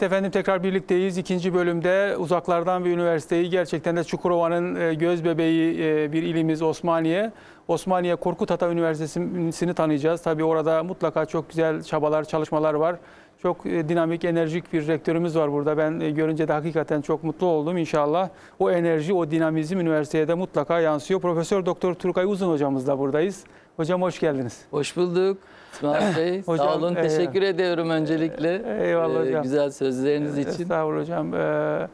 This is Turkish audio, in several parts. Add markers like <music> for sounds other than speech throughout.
Evet efendim tekrar birlikteyiz. İkinci bölümde uzaklardan bir üniversiteyi gerçekten de Çukurova'nın e, göz bebeği e, bir ilimiz Osmaniye. Osmaniye Korkut Ata Üniversitesi'ni tanıyacağız. Tabii orada mutlaka çok güzel çabalar, çalışmalar var. Çok e, dinamik, enerjik bir rektörümüz var burada. Ben görünce de hakikaten çok mutlu oldum inşallah. O enerji, o dinamizm üniversiteye de mutlaka yansıyor. Profesör Doktor Turkay Uzun hocamızla buradayız. Hocam hoş geldiniz. Hoş bulduk. İsmail <coughs> Bey, hocam, sağ olun. E, Teşekkür ediyorum öncelikle. E, eyvallah e, hocam. Güzel sözleriniz için. Sağ hocam. Ee,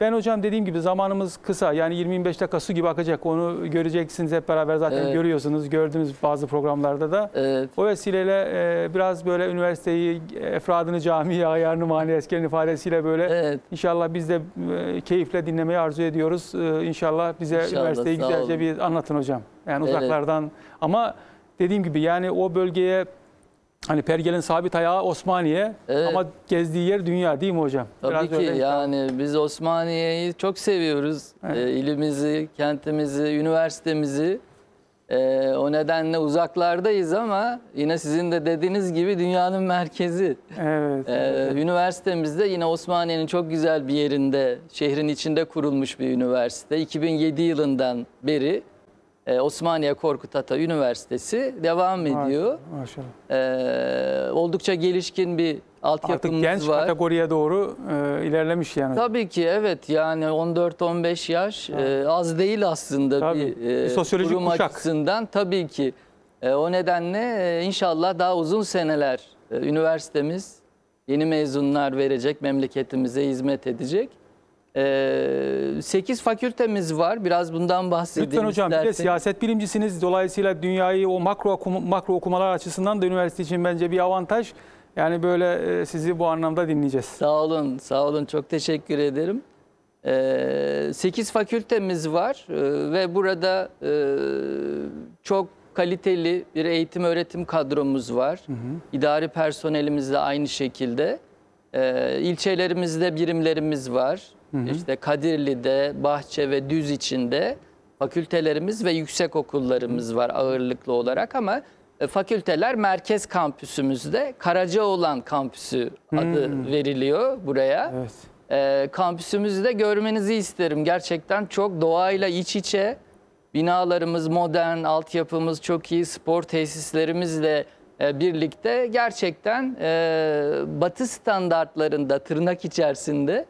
ben hocam dediğim gibi zamanımız kısa. Yani 25 dakika su gibi akacak. Onu göreceksiniz hep beraber zaten evet. görüyorsunuz. Gördünüz bazı programlarda da. Evet. O vesileyle e, biraz böyle üniversiteyi, efradını camiye, ayarını mani eskilerin ifadesiyle böyle evet. inşallah biz de e, keyifle dinlemeyi arzu ediyoruz. E, inşallah bize inşallah, üniversiteyi güzelce olun. bir anlatın hocam. Yani uzaklardan evet. ama dediğim gibi yani o bölgeye Hani Pergel'in sabit ayağı Osmaniye evet. ama gezdiği yer dünya değil mi hocam? Tabii Biraz ki öyle yani biz Osmaniye'yi çok seviyoruz. Evet. E, ilimizi, kentimizi, üniversitemizi. E, o nedenle uzaklardayız ama yine sizin de dediğiniz gibi dünyanın merkezi. Evet. E, ee, evet. Üniversitemizde yine Osmaniye'nin çok güzel bir yerinde, şehrin içinde kurulmuş bir üniversite. 2007 yılından beri e, Osmaniye Korkut Ata Üniversitesi devam ediyor. Maşallah. E, oldukça gelişkin bir altyapımız var. Artık genç var. kategoriye doğru e, ilerlemiş yani. Tabii ki evet yani 14-15 yaş e, az değil aslında tabii. bir, e, bir sosyolojik kurum kuşak. açısından. Tabii ki e, o nedenle e, inşallah daha uzun seneler e, üniversitemiz yeni mezunlar verecek, memleketimize hizmet edecek. 8 ee, fakültemiz var. Biraz bundan bahsedeyim Lütfen hocam isterseniz. bir de siyaset bilimcisiniz. Dolayısıyla dünyayı o makro, makro okumalar açısından da üniversite için bence bir avantaj. Yani böyle e, sizi bu anlamda dinleyeceğiz. Sağ olun, sağ olun. Çok teşekkür ederim. 8 ee, fakültemiz var e, ve burada e, çok kaliteli bir eğitim öğretim kadromuz var. Hı hı. İdari personelimiz de aynı şekilde. Ee, ilçelerimizde birimlerimiz var. Hı hı. İşte Kadirli'de, Bahçe ve Düz içinde fakültelerimiz ve yüksek okullarımız var ağırlıklı olarak ama e, fakülteler merkez kampüsümüzde Karacaoğlan kampüsü hmm. adı veriliyor buraya. Evet. E, kampüsümüzü de görmenizi isterim. Gerçekten çok doğayla iç içe. Binalarımız modern, altyapımız çok iyi, spor tesislerimizle e, birlikte gerçekten e, batı standartlarında tırnak içerisinde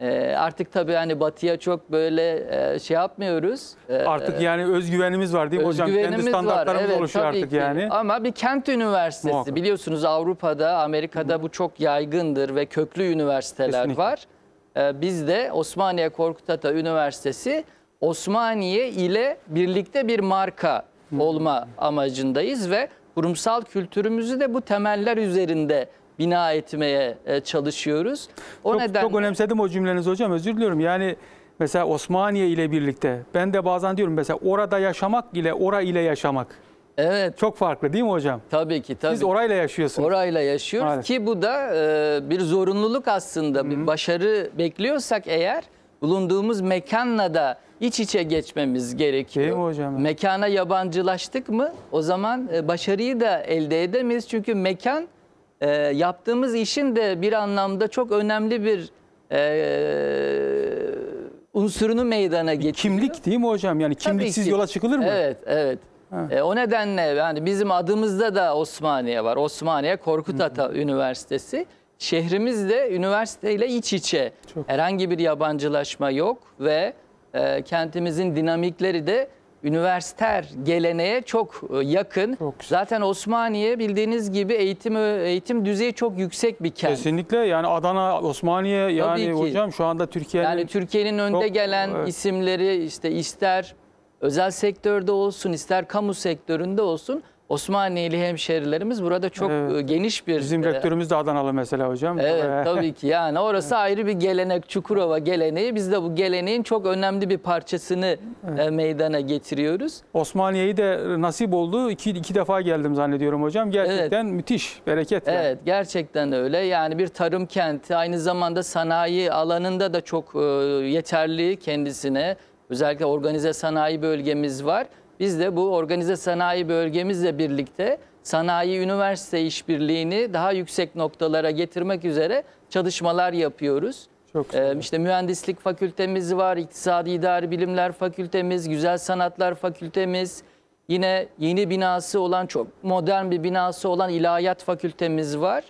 e, artık tabii hani batıya çok böyle e, şey yapmıyoruz. E, artık yani özgüvenimiz var değil mi hocam? Kendi standartlarımız var. Evet, oluşuyor artık ki. yani. Ama bir kent üniversitesi Muhakkak. biliyorsunuz Avrupa'da, Amerika'da Hı. bu çok yaygındır ve köklü üniversiteler Kesinlikle. var. E, ee, bizde Osmaniye Korkut Ata Üniversitesi Osmaniye ile birlikte bir marka Hı. olma amacındayız ve kurumsal kültürümüzü de bu temeller üzerinde bina etmeye e, çalışıyoruz. O çok, nedenle... çok önemsedim o cümlenizi hocam özür diliyorum. Yani mesela Osmaniye ile birlikte ben de bazen diyorum mesela orada yaşamak ile ora ile yaşamak. Evet. Çok farklı değil mi hocam? Tabii ki tabii. Siz orayla yaşıyorsunuz. Orayla yaşıyoruz Maalesef. ki bu da e, bir zorunluluk aslında. Hı -hı. Bir başarı bekliyorsak eğer bulunduğumuz mekanla da iç içe geçmemiz gerekiyor. Değil mi hocam? Mekana yabancılaştık mı o zaman e, başarıyı da elde edemeyiz. Çünkü mekan e, yaptığımız işin de bir anlamda çok önemli bir e, unsurunu meydana getiriyor. Kimlik değil mi hocam? Yani Tabii kimliksiz ki. yola çıkılır mı? Evet, evet. E, o nedenle yani bizim adımızda da Osmaniye var. Osmaniye Korkut Ata Hı -hı. Üniversitesi. Şehrimiz de üniversiteyle iç içe. Çok. Herhangi bir yabancılaşma yok ve e, kentimizin dinamikleri de üniversiter geleneğe çok e, yakın. Çok Zaten Osmaniye bildiğiniz gibi eğitim e, eğitim düzeyi çok yüksek bir kent. Kesinlikle yani Adana, Osmaniye yani hocam şu anda Türkiye'nin Yani Türkiye'nin önde çok, gelen evet. isimleri işte ister özel sektörde olsun, ister kamu sektöründe olsun Osmaniyeli hemşehrilerimiz burada çok evet. E, geniş bir... Bizim e, rektörümüz de Adanalı mesela hocam. Evet tabii ki yani orası ayrı bir gelenek Çukurova geleneği. Biz de bu geleneğin çok önemli bir parçasını e, evet. meydana getiriyoruz. Osmaniye'yi de nasip oldu. İki, iki defa geldim zannediyorum hocam. Gerçekten evet. müthiş, bereket. Evet gerçekten öyle. Yani bir tarım kenti aynı zamanda sanayi alanında da çok yeterli kendisine. Özellikle organize sanayi bölgemiz var. Biz de bu organize sanayi bölgemizle birlikte sanayi üniversite işbirliğini daha yüksek noktalara getirmek üzere çalışmalar yapıyoruz. Çok ee, işte mühendislik fakültemiz var, iktisadi idari bilimler fakültemiz, güzel sanatlar fakültemiz, yine yeni binası olan çok modern bir binası olan ilahiyat fakültemiz var.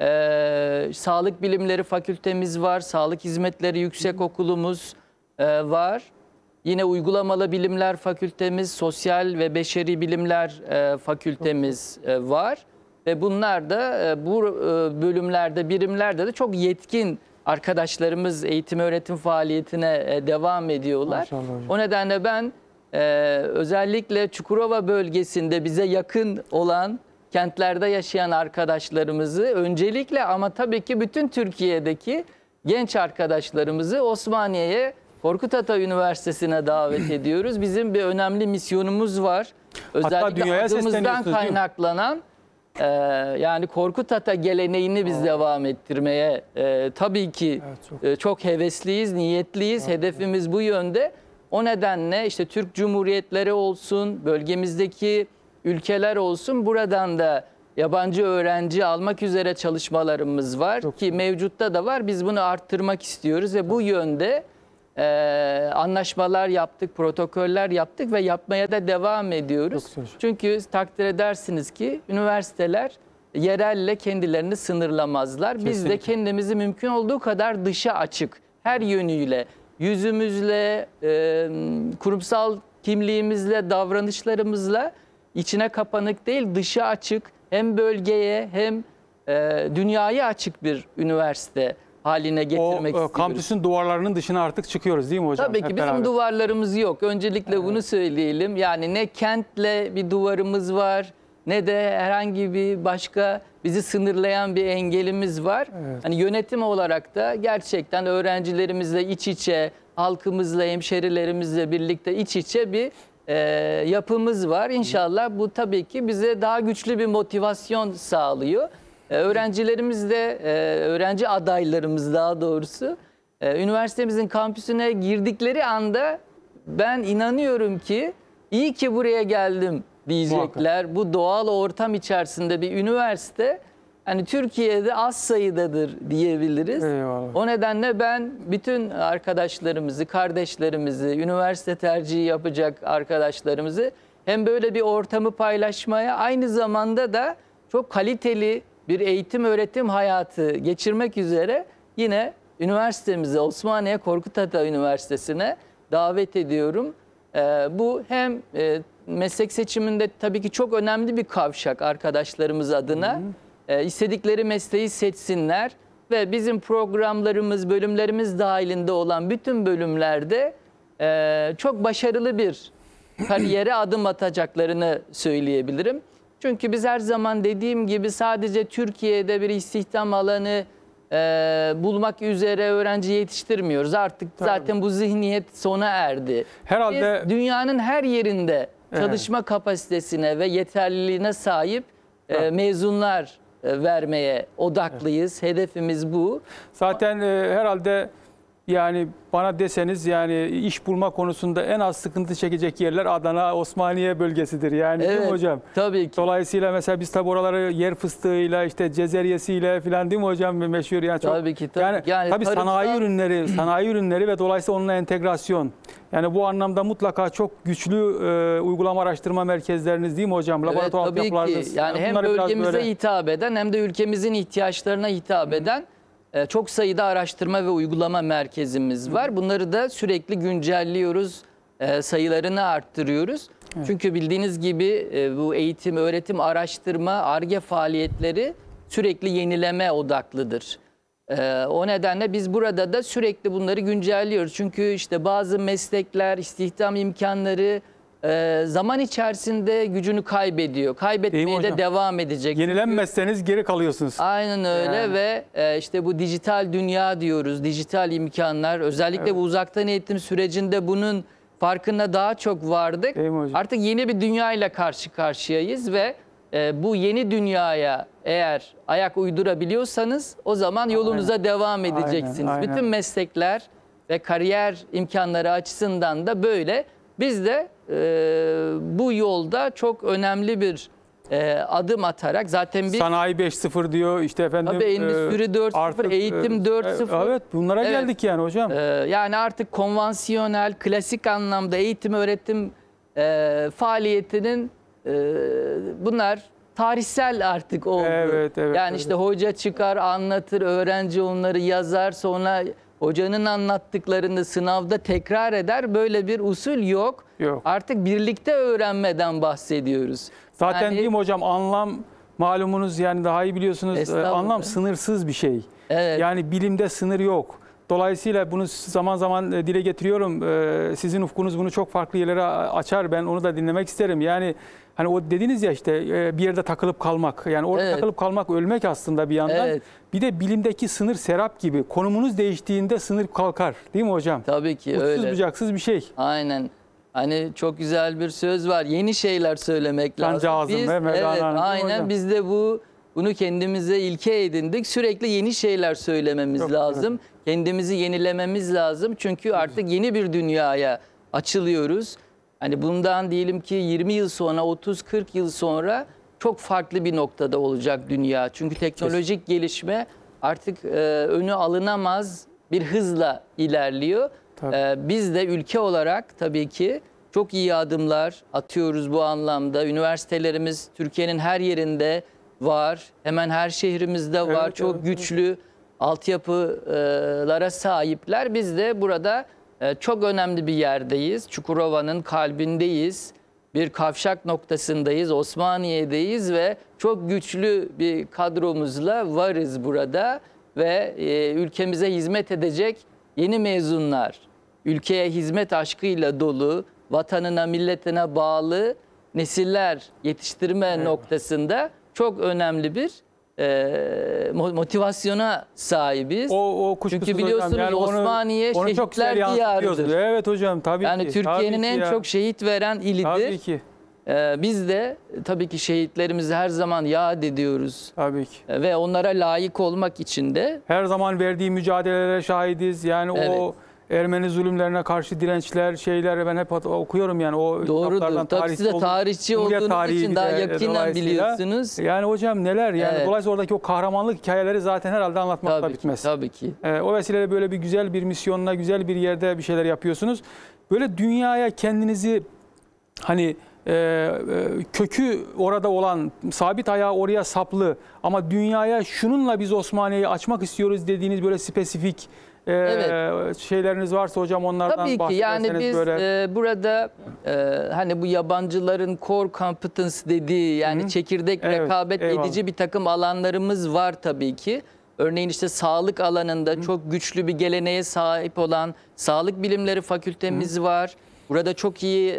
Ee, sağlık bilimleri fakültemiz var, sağlık hizmetleri yüksek okulumuz e, var. Yine Uygulamalı Bilimler Fakültemiz, Sosyal ve Beşeri Bilimler e, Fakültemiz e, var. Ve bunlar da e, bu e, bölümlerde, birimlerde de çok yetkin arkadaşlarımız eğitim öğretim faaliyetine e, devam ediyorlar. O nedenle ben e, özellikle Çukurova bölgesinde bize yakın olan kentlerde yaşayan arkadaşlarımızı öncelikle ama tabii ki bütün Türkiye'deki genç arkadaşlarımızı Osmaniye'ye Korkut Ata Üniversitesi'ne davet <clears throat> ediyoruz. Bizim bir önemli misyonumuz var. Özellikle Hatta adımızdan kaynaklanan e, yani Korkut Ata geleneğini biz Aa. devam ettirmeye e, tabii ki evet, çok. E, çok hevesliyiz, niyetliyiz. Evet, Hedefimiz evet. bu yönde. O nedenle işte Türk Cumhuriyetleri olsun, bölgemizdeki ülkeler olsun buradan da yabancı öğrenci almak üzere çalışmalarımız var Çok ki mevcutta da var. Biz bunu arttırmak istiyoruz ve bu yönde e, anlaşmalar yaptık, protokoller yaptık ve yapmaya da devam ediyoruz. Çünkü takdir edersiniz ki üniversiteler yerelle kendilerini sınırlamazlar. Kesinlikle. Biz de kendimizi mümkün olduğu kadar dışa açık, her yönüyle, yüzümüzle, e, kurumsal kimliğimizle, davranışlarımızla içine kapanık değil, dışa açık, hem bölgeye hem e, dünyaya açık bir üniversite haline getirmek e, istiyoruz. o, istiyoruz. Kampüsün duvarlarının dışına artık çıkıyoruz değil mi hocam? Tabii ki Hep bizim beraber. duvarlarımız yok. Öncelikle evet. bunu söyleyelim. Yani ne kentle bir duvarımız var ne de herhangi bir başka bizi sınırlayan bir engelimiz var. Evet. Hani yönetim olarak da gerçekten öğrencilerimizle iç içe, halkımızla, hemşerilerimizle birlikte iç içe bir e, yapımız var. İnşallah bu tabii ki bize daha güçlü bir motivasyon sağlıyor. Ee, öğrencilerimiz de, e, öğrenci adaylarımız daha doğrusu e, üniversitemizin kampüsüne girdikleri anda ben inanıyorum ki iyi ki buraya geldim diyecekler. Bu doğal ortam içerisinde bir üniversite yani Türkiye'de az sayıdadır diyebiliriz. Eyvallah. O nedenle ben bütün arkadaşlarımızı, kardeşlerimizi, üniversite tercihi yapacak arkadaşlarımızı hem böyle bir ortamı paylaşmaya aynı zamanda da çok kaliteli bir eğitim öğretim hayatı geçirmek üzere yine üniversitemize Osmaniye Korkut Ata Üniversitesi'ne davet ediyorum. E, bu hem e, meslek seçiminde tabii ki çok önemli bir kavşak arkadaşlarımız adına. Hı hı. E, istedikleri mesleği seçsinler ve bizim programlarımız, bölümlerimiz dahilinde olan bütün bölümlerde e, çok başarılı bir kariyere adım atacaklarını söyleyebilirim. Çünkü biz her zaman dediğim gibi sadece Türkiye'de bir istihdam alanı e, bulmak üzere öğrenci yetiştirmiyoruz. Artık Tabii. zaten bu zihniyet sona erdi. Herhalde biz dünyanın her yerinde çalışma evet. kapasitesine ve yeterliliğine sahip e, mezunlar e, vermeye odaklıyız. Evet. Hedefimiz bu. Zaten e, herhalde yani bana deseniz yani iş bulma konusunda en az sıkıntı çekecek yerler Adana, Osmaniye bölgesidir. Yani evet, değil mi hocam? Tabii ki. Dolayısıyla mesela biz tabi oraları yer fıstığıyla işte cezeryesiyle falan değil mi hocam meşhur yani çok. Tabii ki tabii. Yani, yani tabii tarımsal... sanayi ürünleri, sanayi ürünleri ve dolayısıyla onunla entegrasyon. Yani bu anlamda mutlaka çok güçlü e, uygulama araştırma merkezleriniz değil mi hocam? Evet, Laboratuvar tabii ki. Yani Bunları hem bölgemize böyle... hitap eden hem de ülkemizin ihtiyaçlarına hitap eden. Hı ee, çok sayıda araştırma ve uygulama merkezimiz var. Bunları da sürekli güncelliyoruz, e, sayılarını arttırıyoruz. Evet. Çünkü bildiğiniz gibi e, bu eğitim, öğretim, araştırma, ARGE faaliyetleri sürekli yenileme odaklıdır. E, o nedenle biz burada da sürekli bunları güncelliyoruz. Çünkü işte bazı meslekler, istihdam imkanları, e, zaman içerisinde gücünü kaybediyor. Kaybetmeye de devam edecek. Yenilenmezseniz geri kalıyorsunuz. Aynen öyle yani. ve e, işte bu dijital dünya diyoruz, dijital imkanlar. Özellikle evet. bu uzaktan eğitim sürecinde bunun farkına daha çok vardık. Artık yeni bir dünya ile karşı karşıyayız ve e, bu yeni dünyaya eğer ayak uydurabiliyorsanız o zaman yolunuza aynen. devam edeceksiniz. Aynen, aynen. Bütün meslekler ve kariyer imkanları açısından da böyle. Biz de e, bu yolda çok önemli bir e, adım atarak zaten bir sanayi 5.0 diyor işte efendim tabii endüstri 4.0 e, e, eğitim 4.0 e, evet bunlara evet, geldik yani hocam. E, yani artık konvansiyonel klasik anlamda eğitim öğretim e, faaliyetinin e, bunlar tarihsel artık oldu. Evet, evet, yani evet. işte hoca çıkar anlatır öğrenci onları yazar sonra Hocanın anlattıklarını sınavda tekrar eder böyle bir usul yok. Yok. Artık birlikte öğrenmeden bahsediyoruz. Zaten yani, diyeyim hocam anlam malumunuz yani daha iyi biliyorsunuz ee, anlam sınırsız bir şey. Evet. Yani bilimde sınır yok. Dolayısıyla bunu zaman zaman e, dile getiriyorum. E, sizin ufkunuz bunu çok farklı yerlere açar. Ben onu da dinlemek isterim. Yani hani o dediniz ya işte e, bir yerde takılıp kalmak. Yani orada evet. takılıp kalmak ölmek aslında bir yandan. Evet. Bir de bilimdeki sınır serap gibi. Konumunuz değiştiğinde sınır kalkar. Değil mi hocam? Tabii ki Uçsuz öyle. Uçsuz bucaksız bir şey. Aynen. Hani çok güzel bir söz var. Yeni şeyler söylemek lazım. Bence ağzım, biz, evet, aynen. Hocam. Biz de bu bunu kendimize ilke edindik. Sürekli yeni şeyler söylememiz Yok, lazım. Evet. Kendimizi yenilememiz lazım. Çünkü artık yeni bir dünyaya açılıyoruz. Hani bundan diyelim ki 20 yıl sonra, 30-40 yıl sonra çok farklı bir noktada olacak dünya. Çünkü teknolojik Kesin. gelişme artık e, önü alınamaz bir hızla ilerliyor. E, biz de ülke olarak tabii ki çok iyi adımlar atıyoruz bu anlamda. Üniversitelerimiz Türkiye'nin her yerinde var. Hemen her şehrimizde var. Evet, Çok evet, güçlü evet. altyapılara sahipler. Biz de burada e, çok önemli bir yerdeyiz. Çukurova'nın kalbindeyiz. Bir kavşak noktasındayız. Osmaniye'deyiz ve çok güçlü bir kadromuzla varız burada ve e, ülkemize hizmet edecek yeni mezunlar, ülkeye hizmet aşkıyla dolu, vatanına, milletine bağlı nesiller yetiştirme evet. noktasında çok önemli bir e, motivasyona sahibiz. O, o Çünkü biliyorsunuz hocam, yani Osmaniye onu, onu şehitler şey onu diyarıdır. Evet hocam tabii yani ki. Türkiye'nin en ya. çok şehit veren ilidir. Tabii ki. biz de tabii ki şehitlerimizi her zaman yad ediyoruz. Tabii ki. ve onlara layık olmak için de. Her zaman verdiği mücadelelere şahidiz. Yani evet. o Ermeni zulümlerine karşı dirençler, şeyler ben hep okuyorum yani o Doğrudur. Tabii siz de tarihçi olduğunuz tarihi için daha yakından biliyorsunuz. Yani hocam neler yani evet. dolayısıyla oradaki o kahramanlık hikayeleri zaten herhalde anlatmakla tabii bitmez. Ki, tabii ki. Ee, o vesileyle böyle bir güzel bir misyonla, güzel bir yerde bir şeyler yapıyorsunuz. Böyle dünyaya kendinizi hani e, e kökü orada olan, sabit ayağı oraya saplı ama dünyaya şununla biz Osmaniye'yi açmak istiyoruz dediğiniz böyle spesifik e, evet. şeyleriniz varsa hocam onlardan Tabii ki yani biz böyle... e, burada e, hani bu yabancıların core competence dediği yani Hı -hı. çekirdek evet, rekabet eyvallah. edici bir takım alanlarımız var tabii ki. Örneğin işte sağlık alanında Hı. çok güçlü bir geleneğe sahip olan Sağlık Bilimleri Fakültemiz Hı. var. Burada çok iyi e,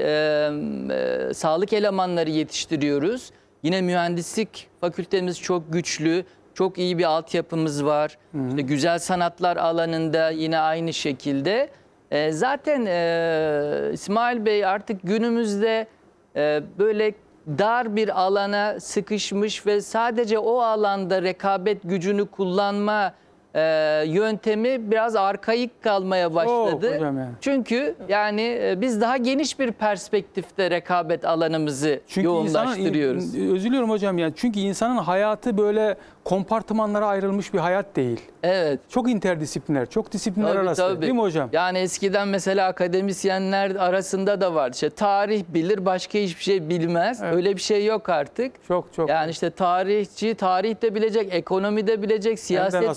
e, sağlık elemanları yetiştiriyoruz. Yine mühendislik fakültemiz çok güçlü. Çok iyi bir altyapımız var. Hı -hı. İşte güzel sanatlar alanında yine aynı şekilde. E, zaten e, İsmail Bey artık günümüzde e, böyle dar bir alana sıkışmış ve sadece o alanda rekabet gücünü kullanma e, yöntemi biraz arkaik kalmaya başladı. Çok yani. Çünkü yani e, biz daha geniş bir perspektifte rekabet alanımızı çünkü yoğunlaştırıyoruz. Insanın, özür hocam ya çünkü insanın hayatı böyle kompartımanlara ayrılmış bir hayat değil. Evet. Çok interdisipliner, çok disiplinler tabii, arası tabii. değil mi hocam? Yani eskiden mesela akademisyenler arasında da vardı. İşte tarih bilir, başka hiçbir şey bilmez. Evet. Öyle bir şey yok artık. Çok çok. Yani işte tarihçi, tarih de bilecek, ekonomi de bilecek, siyaset bilir,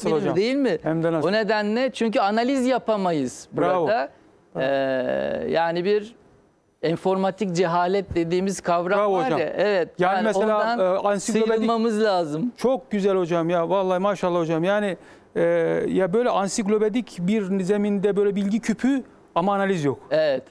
değil mi? Hem de nasıl? O nedenle çünkü analiz yapamayız Bravo. burada. Bravo. Ee, yani bir enformatik cehalet dediğimiz kavram Bravo var hocam. ya. Evet. Yani, yani mesela ondan e, sıyrılmamız lazım. Çok güzel hocam ya. Vallahi maşallah hocam. Yani e, ya böyle ansiklopedik bir zeminde böyle bilgi küpü ama analiz yok. Evet.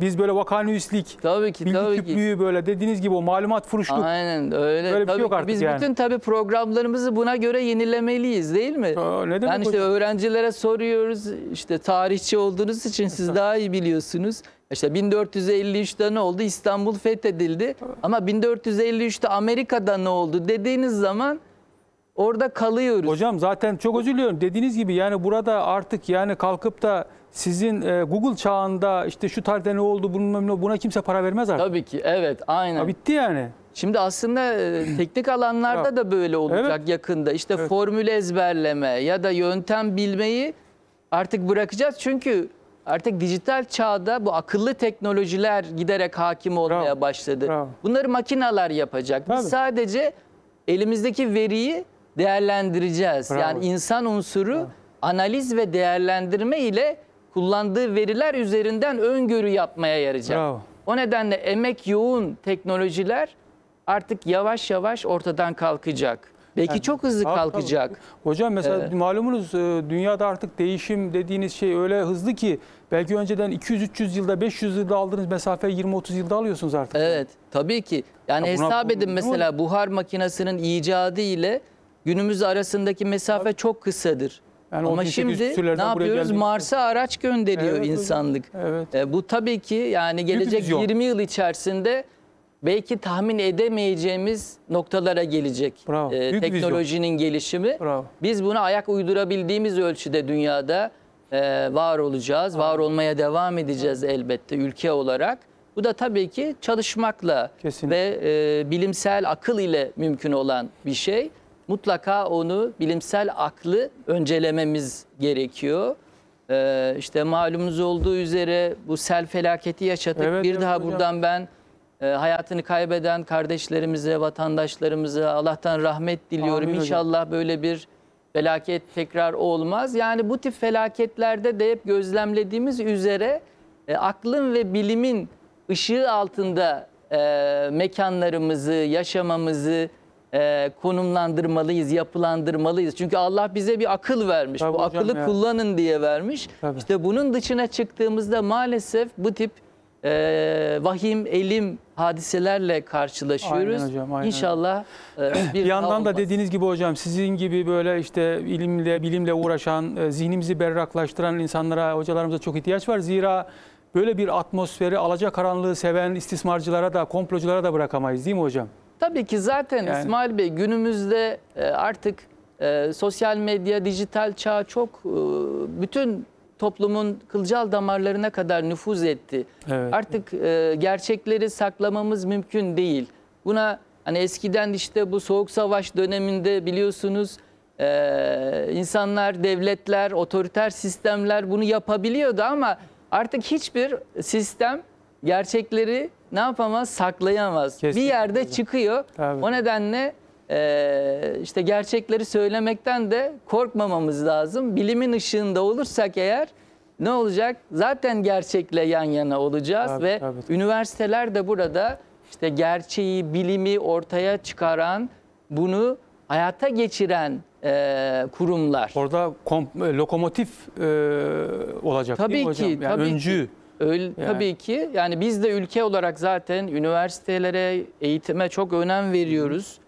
Biz böyle vakanüslik, tabii ki, bilgi tabii küplüğü ki. böyle dediğiniz gibi o malumat furuşluk. Aynen öyle. Böyle bir şey tabii şey yok artık Biz yani. bütün tabii programlarımızı buna göre yenilemeliyiz değil mi? Aa, ne demek yani işte hocam? öğrencilere soruyoruz. işte tarihçi olduğunuz için siz <laughs> daha iyi biliyorsunuz. İşte 1453'te ne oldu? İstanbul fethedildi. Ama 1453'te Amerika'da ne oldu dediğiniz zaman Orada kalıyoruz. Hocam zaten çok özür diliyorum. Dediğiniz gibi yani burada artık yani kalkıp da sizin e, Google çağında işte şu tarihte ne oldu bunun buna kimse para vermez artık. Tabii ki evet aynen. Ha, bitti yani. Şimdi aslında e, teknik alanlarda da böyle olacak evet. yakında. İşte evet. formül ezberleme ya da yöntem bilmeyi artık bırakacağız. Çünkü artık dijital çağda bu akıllı teknolojiler giderek hakim olmaya Bravo. başladı. Bravo. Bunları makinalar yapacak. Biz sadece elimizdeki veriyi değerlendireceğiz. Bravo. Yani insan unsuru Bravo. analiz ve değerlendirme ile kullandığı veriler üzerinden öngörü yapmaya yarayacak. Bravo. O nedenle emek yoğun teknolojiler artık yavaş yavaş ortadan kalkacak. Belki yani, çok hızlı tabii, kalkacak. Tabii. Hocam mesela evet. malumunuz e, dünyada artık değişim dediğiniz şey öyle hızlı ki belki önceden 200-300 yılda 500 yılda aldığınız mesafeyi 20-30 yılda alıyorsunuz artık. Evet tabii ki. Yani ya hesap buna, edin mesela buhar makinesinin icadı ile Günümüz arasındaki mesafe çok kısadır. Yani Ama şimdi ne yapıyoruz? Mars'a araç gönderiyor evet, insanlık. Evet. E, bu tabii ki yani gelecek 20 yıl içerisinde belki tahmin edemeyeceğimiz noktalara gelecek Bravo. E, Büyük teknolojinin vizyon. gelişimi. Bravo. Biz buna ayak uydurabildiğimiz ölçüde dünyada e, var olacağız, Bravo. var olmaya devam edeceğiz Bravo. elbette ülke olarak. Bu da tabii ki çalışmakla Kesinlikle. ve e, bilimsel akıl ile mümkün olan bir şey mutlaka onu bilimsel aklı öncelememiz gerekiyor. Ee, işte malumunuz olduğu üzere bu sel felaketi yaşadık. Evet, bir evet daha hocam. buradan ben e, hayatını kaybeden kardeşlerimize, vatandaşlarımıza Allah'tan rahmet diliyorum. Amin İnşallah hocam. böyle bir felaket tekrar olmaz. Yani bu tip felaketlerde de hep gözlemlediğimiz üzere e, aklın ve bilimin ışığı altında e, mekanlarımızı, yaşamamızı, e, konumlandırmalıyız, yapılandırmalıyız. Çünkü Allah bize bir akıl vermiş. Tabii bu akılı ya. kullanın diye vermiş. Tabii. İşte bunun dışına çıktığımızda maalesef bu tip e, vahim, elim hadiselerle karşılaşıyoruz. Aynen hocam, aynen. İnşallah e, bir yandan da dediğiniz gibi hocam sizin gibi böyle işte ilimle, bilimle uğraşan, e, zihnimizi berraklaştıran insanlara, hocalarımıza çok ihtiyaç var. Zira böyle bir atmosferi alacakaranlığı seven istismarcılara da, komploculara da bırakamayız değil mi hocam? Tabii ki zaten yani... İsmail Bey günümüzde e, artık e, sosyal medya, dijital çağ çok e, bütün toplumun kılcal damarlarına kadar nüfuz etti. Evet. Artık gerçekleri saklamamız mümkün değil. Buna hani eskiden işte bu soğuk savaş döneminde biliyorsunuz insanlar, devletler, otoriter sistemler bunu yapabiliyordu ama artık hiçbir sistem gerçekleri ne yapamaz? Saklayamaz. Kesinlikle. Bir yerde çıkıyor. Tabii. O nedenle e, işte gerçekleri söylemekten de korkmamamız lazım. Bilimin ışığında olursak eğer ne olacak? Zaten gerçekle yan yana olacağız tabii, ve tabii. üniversiteler de burada işte gerçeği, bilimi ortaya çıkaran, bunu hayata geçiren e, kurumlar. Orada kom, lokomotif e, olacak tabii değil mi hocam? Ki, yani tabii öncü. ki. Öyle, yani. Tabii ki yani biz de ülke olarak zaten üniversitelere, eğitime çok önem veriyoruz.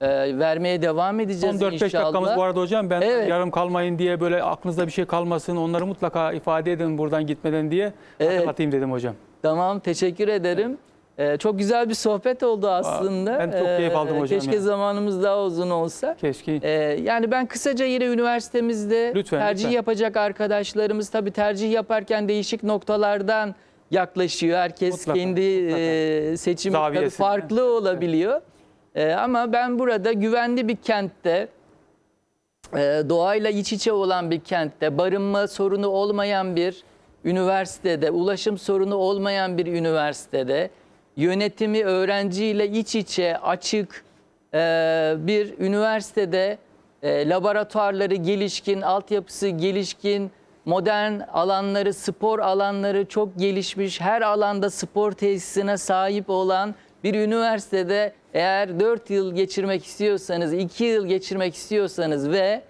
E, vermeye devam edeceğiz Son 4-5 inşallah. dakikamız bu arada hocam. Ben evet. yarım kalmayın diye böyle aklınızda bir şey kalmasın. Onları mutlaka ifade edin buradan gitmeden diye evet. hatırlatayım dedim hocam. Tamam teşekkür ederim. Evet. Ee, çok güzel bir sohbet oldu aslında. Ben çok keyif ee, aldım hocam. Keşke yani. zamanımız daha uzun olsa. Keşke. Ee, yani ben kısaca yine üniversitemizde lütfen, tercih lütfen. yapacak arkadaşlarımız tabii tercih yaparken değişik noktalardan yaklaşıyor. Herkes mutlaka, kendi mutlaka. E, seçimi tabii farklı olabiliyor. Evet. ama ben burada güvenli bir kentte, e, doğayla iç içe olan bir kentte, barınma sorunu olmayan bir üniversitede, ulaşım sorunu olmayan bir üniversitede, yönetimi öğrenciyle iç içe açık e, bir üniversitede e, laboratuvarları gelişkin, altyapısı gelişkin, modern alanları, spor alanları çok gelişmiş, her alanda spor tesisine sahip olan bir üniversitede eğer 4 yıl geçirmek istiyorsanız, 2 yıl geçirmek istiyorsanız ve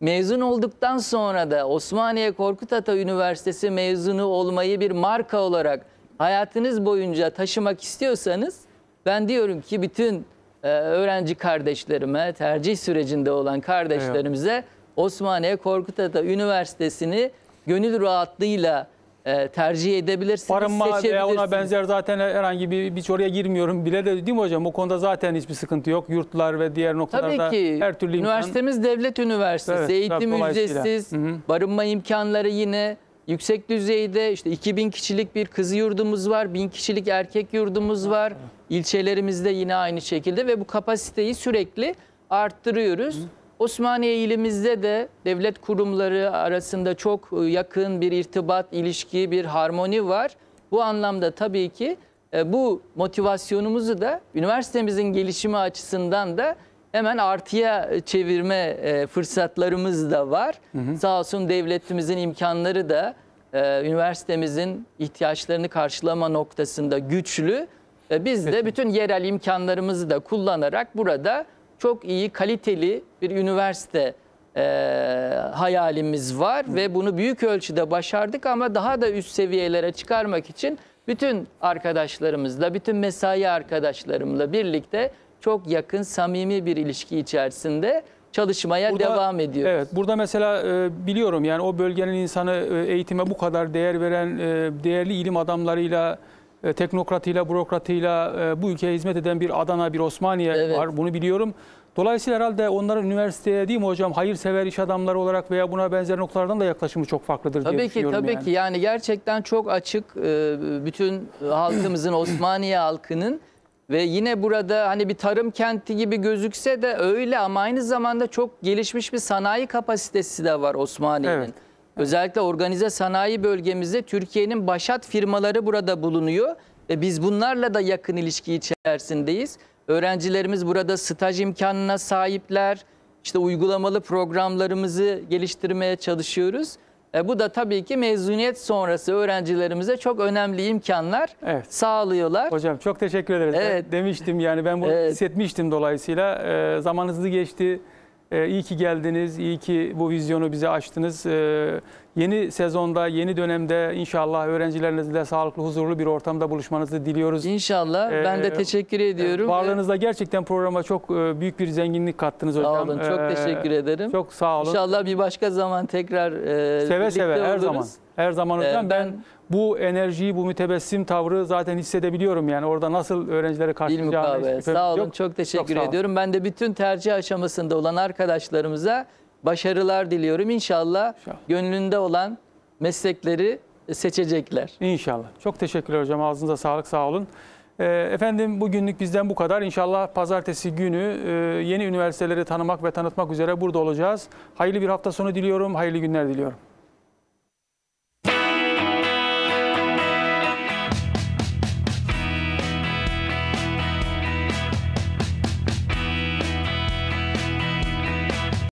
mezun olduktan sonra da Osmaniye Korkut Ata Üniversitesi mezunu olmayı bir marka olarak hayatınız boyunca taşımak istiyorsanız ben diyorum ki bütün e, öğrenci kardeşlerime, tercih sürecinde olan kardeşlerimize evet. Osmaniye Korkut Ata Üniversitesi'ni gönül rahatlığıyla e, tercih edebilirsiniz, Barınma veya ona benzer zaten herhangi bir, bir oraya girmiyorum bile de değil mi hocam? O konuda zaten hiçbir sıkıntı yok. Yurtlar ve diğer noktalarda Tabii ki, her türlü imkan. Üniversitemiz devlet üniversitesi, evet, eğitim ücretsiz, barınma imkanları yine Yüksek düzeyde işte 2000 kişilik bir kız yurdumuz var, 1000 kişilik erkek yurdumuz var. İlçelerimizde yine aynı şekilde ve bu kapasiteyi sürekli arttırıyoruz. Osmaniye ilimizde de devlet kurumları arasında çok e, yakın bir irtibat, ilişki, bir harmoni var. Bu anlamda tabii ki e, bu motivasyonumuzu da üniversitemizin gelişimi açısından da hemen artıya e, çevirme e, fırsatlarımız da var. Hı hı. Sağ olsun devletimizin imkanları da e, üniversitemizin ihtiyaçlarını karşılama noktasında güçlü. Biz de bütün yerel imkanlarımızı da kullanarak burada çok iyi, kaliteli bir üniversite e, hayalimiz var Hı. ve bunu büyük ölçüde başardık ama daha da üst seviyelere çıkarmak için bütün arkadaşlarımızla, bütün mesai arkadaşlarımla birlikte çok yakın, samimi bir ilişki içerisinde çalışmaya burada, devam ediyor. Evet, burada mesela e, biliyorum yani o bölgenin insanı e, eğitime bu kadar değer veren e, değerli ilim adamlarıyla e, teknokratıyla, bürokratıyla e, bu ülkeye hizmet eden bir Adana, bir Osmaniye evet. var. Bunu biliyorum. Dolayısıyla herhalde onların üniversiteye değil mi hocam hayırsever iş adamları olarak veya buna benzer noktalardan da yaklaşımı çok farklıdır tabii diye ki, düşünüyorum. Tabii yani. ki yani gerçekten çok açık e, bütün halkımızın, <clears throat> Osmaniye halkının ve yine burada hani bir tarım kenti gibi gözükse de öyle ama aynı zamanda çok gelişmiş bir sanayi kapasitesi de var Osmaniye'nin. Evet. Özellikle organize sanayi bölgemizde Türkiye'nin başat firmaları burada bulunuyor. Ve biz bunlarla da yakın ilişki içerisindeyiz. Öğrencilerimiz burada staj imkanına sahipler. İşte uygulamalı programlarımızı geliştirmeye çalışıyoruz. E, bu da tabii ki mezuniyet sonrası öğrencilerimize çok önemli imkanlar evet. sağlıyorlar. Hocam çok teşekkür ederiz. Evet. demiştim yani ben bunu evet. hissetmiştim dolayısıyla. E, zaman hızlı geçti. E, iyi ki geldiniz, iyi ki bu vizyonu bize açtınız. E, Yeni sezonda, yeni dönemde inşallah öğrencilerinizle sağlıklı, huzurlu bir ortamda buluşmanızı diliyoruz. İnşallah. Ee, ben de ee, teşekkür e, ediyorum. Varlığınızla gerçekten programa çok e, büyük bir zenginlik kattınız hocam. Sağ olun. Çok ee, teşekkür ederim. Çok sağ olun. İnşallah bir başka zaman tekrar e, seve seve oluruz. her zaman. Her zaman ee, hocam ee, ben, ben bu enerjiyi, bu mütebessim tavrı zaten hissedebiliyorum. Yani orada nasıl öğrencilere karşılayacağını. Sağ olun. Yok. Çok teşekkür çok ediyorum. Ben de bütün tercih aşamasında olan arkadaşlarımıza başarılar diliyorum. İnşallah, İnşallah. gönlünde olan meslekleri seçecekler. İnşallah. Çok teşekkürler hocam. Ağzınıza sağlık, sağ olun. Ee, efendim bugünlük bizden bu kadar. İnşallah pazartesi günü e, yeni üniversiteleri tanımak ve tanıtmak üzere burada olacağız. Hayırlı bir hafta sonu diliyorum, hayırlı günler diliyorum.